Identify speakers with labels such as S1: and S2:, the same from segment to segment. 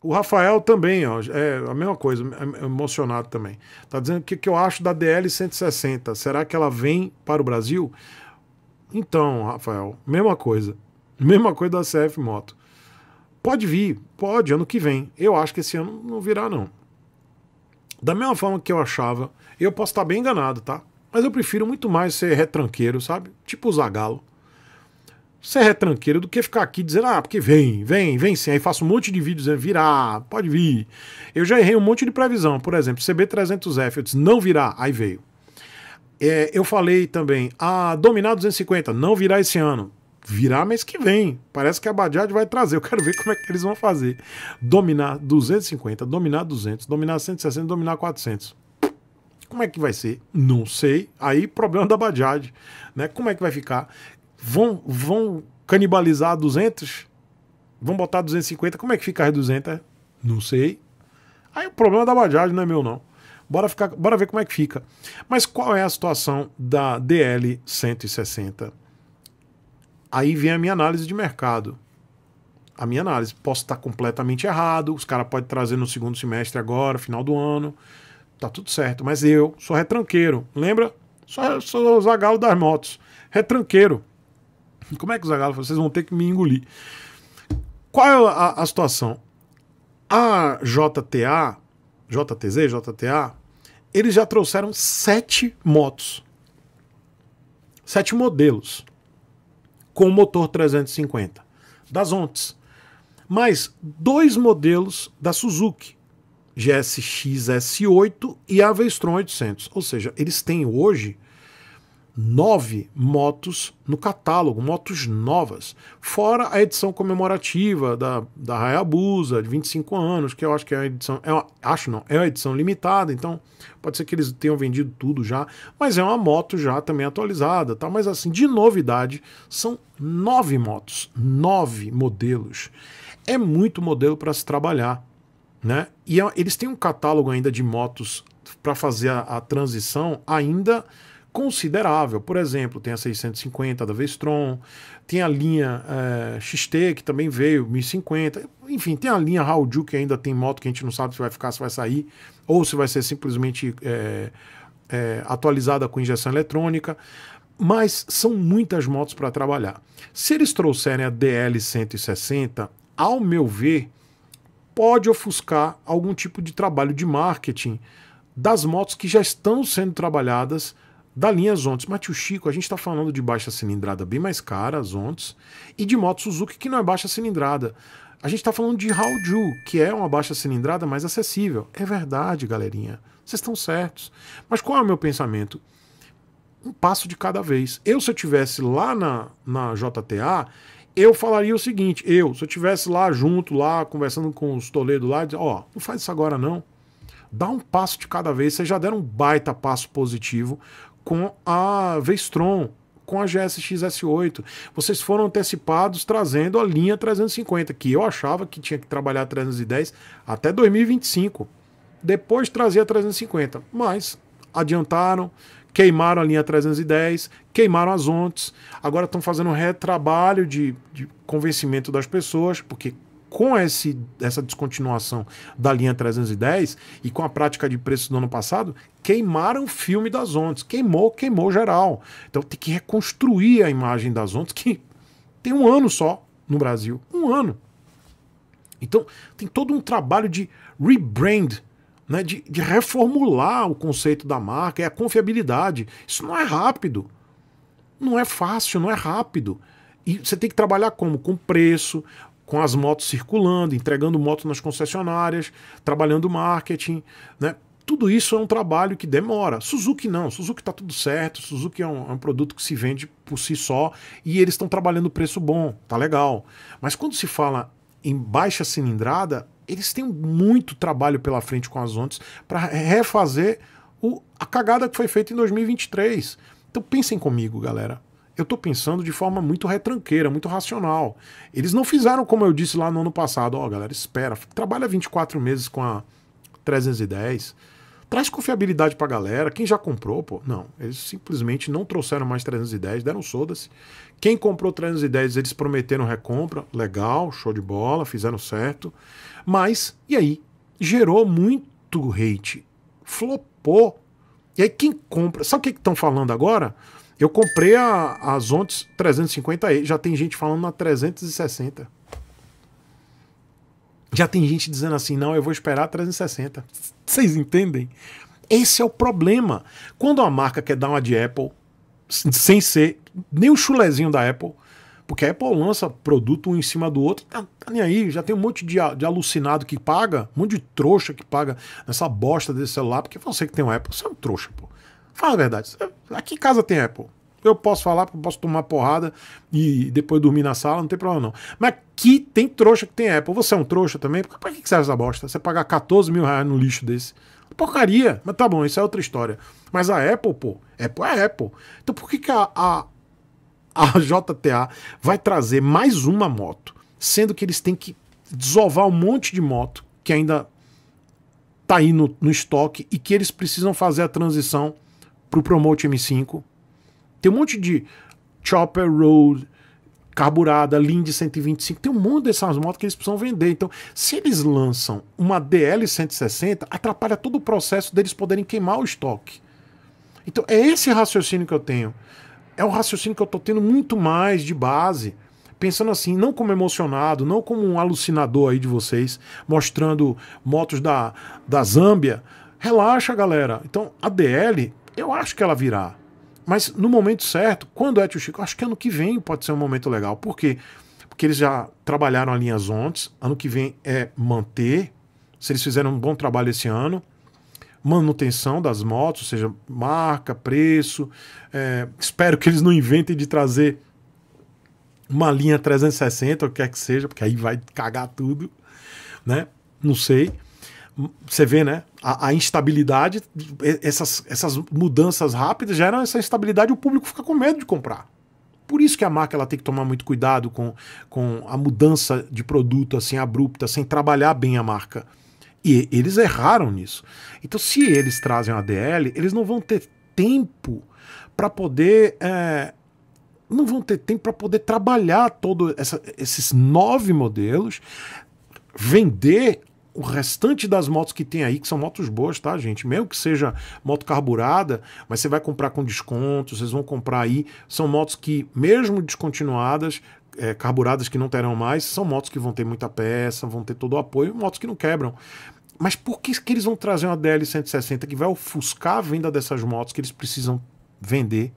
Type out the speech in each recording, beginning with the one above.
S1: O Rafael também, ó, é a mesma coisa, é, é emocionado também. Tá dizendo o que, que eu acho da DL 160. Será que ela vem para o Brasil? Então, Rafael, mesma coisa. Mesma coisa da CF Moto. Pode vir, pode, ano que vem. Eu acho que esse ano não virá, não. Da mesma forma que eu achava, eu posso estar bem enganado, tá? Mas eu prefiro muito mais ser retranqueiro, sabe? Tipo o Zagalo ser retranqueiro do que ficar aqui dizendo, ah, porque vem, vem, vem sim. Aí faço um monte de vídeos dizendo, virá, pode vir. Eu já errei um monte de previsão, por exemplo, CB300F, eu disse, não virá, aí veio. É, eu falei também, a ah, Dominar 250, não virá esse ano. Virá mês que vem. Parece que a Bajaj vai trazer. Eu quero ver como é que eles vão fazer. Dominar 250, dominar 200, dominar 160, dominar 400. Como é que vai ser? Não sei. Aí, problema da Bajaj. Né? Como é que vai ficar? Vão, vão canibalizar 200? Vão botar 250? Como é que fica as 200? É? Não sei. Aí o problema da Bajaj não é meu, não. Bora, ficar, bora ver como é que fica. Mas qual é a situação da DL 160? Aí vem a minha análise de mercado. A minha análise. Posso estar completamente errado, os caras podem trazer no segundo semestre agora, final do ano. Tá tudo certo. Mas eu sou retranqueiro. Lembra? Sou, sou zagalo das motos. Retranqueiro. Como é que o Zagallo falou? Vocês vão ter que me engolir. Qual é a, a situação? A JTA, JTZ, JTA, eles já trouxeram sete motos. Sete modelos. Com motor 350. Das ontes. Mais dois modelos da Suzuki. GSX S8 e a 800. Ou seja, eles têm hoje nove motos no catálogo, motos novas, fora a edição comemorativa da, da Hayabusa de 25 anos, que eu acho que é a edição, é uma, acho não, é uma edição limitada, então pode ser que eles tenham vendido tudo já, mas é uma moto já também atualizada, tá? Mas assim, de novidade, são nove motos, nove modelos. É muito modelo para se trabalhar, né? E é, eles têm um catálogo ainda de motos para fazer a, a transição ainda considerável. Por exemplo, tem a 650 da Vestron, tem a linha é, eh, XT, que também veio, 1050, enfim, tem a linha Raudil, que ainda tem moto que a gente não sabe se vai ficar, se vai sair, ou se vai ser simplesmente é, é, atualizada com injeção eletrônica. Mas são muitas motos para trabalhar. Se eles trouxerem a DL160, ao meu ver, pode ofuscar algum tipo de trabalho de marketing das motos que já estão sendo trabalhadas da linha Zontes. Mas tio Chico, a gente está falando de baixa cilindrada bem mais cara, Zontes, e de moto Suzuki que não é baixa cilindrada. A gente está falando de Haoju, que é uma baixa cilindrada mais acessível. É verdade, galerinha. Vocês estão certos. Mas qual é o meu pensamento? Um passo de cada vez. Eu, se eu tivesse lá na, na JTA, eu falaria o seguinte: eu, se eu tivesse lá junto, lá, conversando com os Toledo lá, ó, oh, não faz isso agora não. Dá um passo de cada vez. Vocês já deram um baita passo positivo com a Vestron, com a GSX-S8. Vocês foram antecipados trazendo a linha 350, que eu achava que tinha que trabalhar 310 até 2025. Depois trazia 350, mas adiantaram, queimaram a linha 310, queimaram as ontes. agora estão fazendo um retrabalho de, de convencimento das pessoas, porque com esse, essa descontinuação da linha 310 e com a prática de preços do ano passado, queimaram o filme das ondas. Queimou, queimou geral. Então tem que reconstruir a imagem das ondas, que tem um ano só no Brasil. Um ano. Então tem todo um trabalho de rebrand né, de, de, reformular o conceito da marca, e a confiabilidade. Isso não é rápido. Não é fácil, não é rápido. E você tem que trabalhar como? Com preço, com as motos circulando, entregando moto nas concessionárias, trabalhando marketing, né? Tudo isso é um trabalho que demora. Suzuki não, Suzuki está tudo certo, Suzuki é um, é um, produto que se vende por si só e eles estão trabalhando preço bom, tá legal. Mas quando se fala em baixa cilindrada, eles têm muito trabalho pela frente com as ondas para refazer o, a cagada que foi feita em 2023. Então pensem comigo, galera eu estou pensando de forma muito retranqueira, muito racional. Eles não fizeram como eu disse lá no ano passado, ó, oh, galera, espera, trabalha 24 meses com a 310, traz confiabilidade para a galera, quem já comprou, pô, não, eles simplesmente não trouxeram mais 310, deram sodas. Quem comprou 310, eles prometeram recompra, legal, show de bola, fizeram certo. Mas, e aí? Gerou muito hate, flopou. E aí quem compra, sabe o que estão falando agora? Eu comprei a, a Zontes 350E, já tem gente falando na 360. Já tem gente dizendo assim, não, eu vou esperar 360. Vocês entendem? Esse é o problema. Quando a marca quer dar uma de Apple, sem ser nem o chulezinho da Apple, porque a Apple lança produto um em cima do outro, tá, tá nem aí, já tem um monte de, de, alucinado que paga, um monte de trouxa que paga nessa bosta desse celular, porque você que tem um Apple, você é um trouxa, pô. Fala a verdade. Aqui em casa tem Apple. Eu posso falar, posso tomar porrada e depois dormir na sala, não tem problema não. Mas aqui tem trouxa que tem Apple. Você é um trouxa também? Pra que serve essa bosta? Você pagar 14 mil reais no lixo desse? Porcaria! Mas tá bom, isso é outra história. Mas a Apple, pô, Apple é Apple. Então por que, que a, a, a JTA vai trazer mais uma moto, sendo que eles têm que desovar um monte de moto que ainda tá aí no, no estoque e que eles precisam fazer a transição pro Promote M5. Tem um monte de Chopper Road, carburada, Lindy 125, tem um monte dessas motos que eles precisam vender. Então, se eles lançam uma DL 160, atrapalha todo o processo deles poderem queimar o estoque. Então, é esse raciocínio que eu tenho. É o raciocínio que eu estou tendo muito mais de base, pensando assim, não como emocionado, não como um alucinador aí de vocês, mostrando motos da, da Zâmbia. Relaxa, galera. Então, a DL eu acho que ela virá. Mas no momento certo, quando é Tio Chico? Acho que ano que vem pode ser um momento legal. Por quê? Porque eles já trabalharam a linha Zontes. Ano que vem é manter. Se eles fizeram um bom trabalho esse ano, manutenção das motos, ou seja, marca, preço. É, espero que eles não inventem de trazer uma linha 360, o que quer que seja, porque aí vai cagar tudo, né? Não sei você vê, né? A, a, instabilidade, essas, essas mudanças rápidas geram essa instabilidade e o público fica com medo de comprar. Por isso que a marca ela tem que tomar muito cuidado com, com a mudança de produto assim abrupta, sem trabalhar bem a marca. E eles erraram nisso. Então, se eles trazem a DL, eles não vão ter tempo para poder. É, não vão ter tempo para poder trabalhar todos esses nove modelos, vender o restante das motos que tem aí, que são motos boas, tá, gente? Mesmo que seja moto carburada, mas você vai comprar com desconto, vocês vão comprar aí. São motos que, mesmo descontinuadas, é, carburadas que não terão mais, são motos que vão ter muita peça, vão ter todo o apoio, motos que não quebram. Mas por que, que eles vão trazer uma DL160 que vai ofuscar a venda dessas motos que eles precisam vender?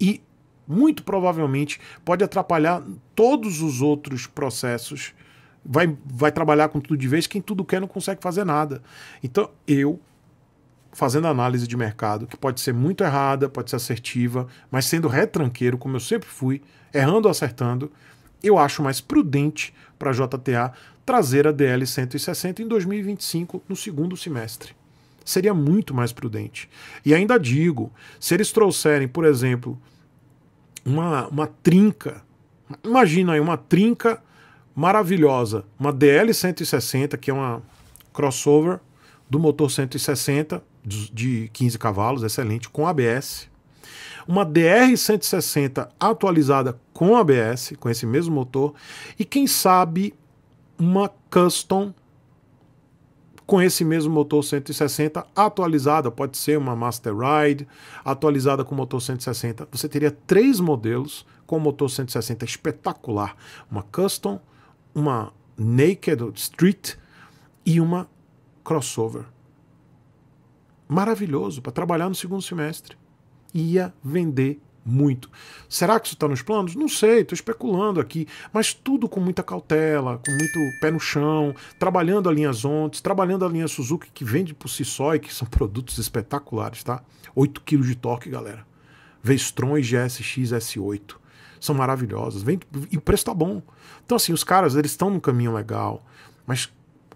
S1: E muito provavelmente pode atrapalhar todos os outros processos vai, vai trabalhar com tudo de vez, quem tudo quer não consegue fazer nada. Então, eu, fazendo análise de mercado, que pode ser muito errada, pode ser assertiva, mas sendo retranqueiro, como eu sempre fui, errando ou acertando, eu acho mais prudente para a JTA trazer a DL 160 em 2025, no segundo semestre. Seria muito mais prudente. E ainda digo, se eles trouxerem, por exemplo, uma, uma trinca, imagina aí uma trinca maravilhosa, uma DL 160, que é uma crossover do motor 160 de 15 cavalos, excelente, com ABS. Uma DR 160 atualizada com ABS, com esse mesmo motor, e quem sabe uma custom com esse mesmo motor 160 atualizada, pode ser uma Master Ride atualizada com motor 160. Você teria três modelos com motor 160 espetacular, uma custom uma naked street e uma crossover. Maravilhoso para trabalhar no segundo semestre. Ia vender muito. Será que isso está nos planos? Não sei, estou especulando aqui, mas tudo com muita cautela, com muito pé no chão, trabalhando a linha Zontes, trabalhando a linha Suzuki, que vende por si só e que são produtos espetaculares, tá? 8 kg de torque, galera. Vestrões GSX S8 são maravilhosas. Vem, e o preço tá bom. Então, assim, os caras, eles estão no caminho legal, mas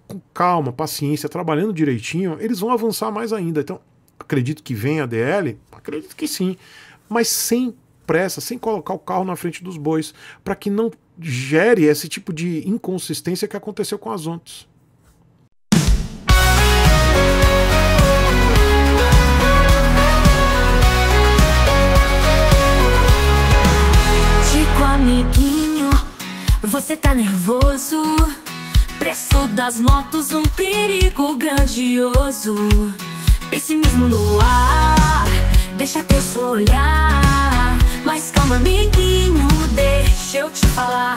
S1: com calma, paciência, trabalhando direitinho, eles vão avançar mais ainda. Então, acredito que venha a DL? Acredito que sim. Mas sem pressa, sem colocar o carro na frente dos bois, para que não gere esse tipo de inconsistência que aconteceu com as ontes.
S2: amiguinho, você tá nervoso Preço das motos, um perigo grandioso Pessimismo no ar, deixa teu olhar Mas calma amiguinho, deixa eu te falar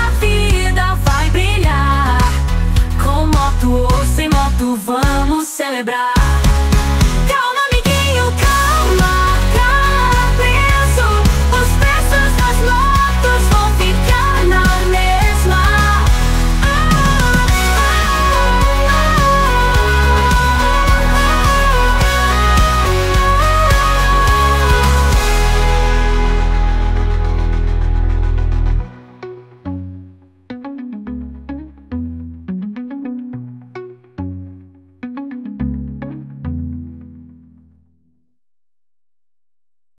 S2: vamos celebrar.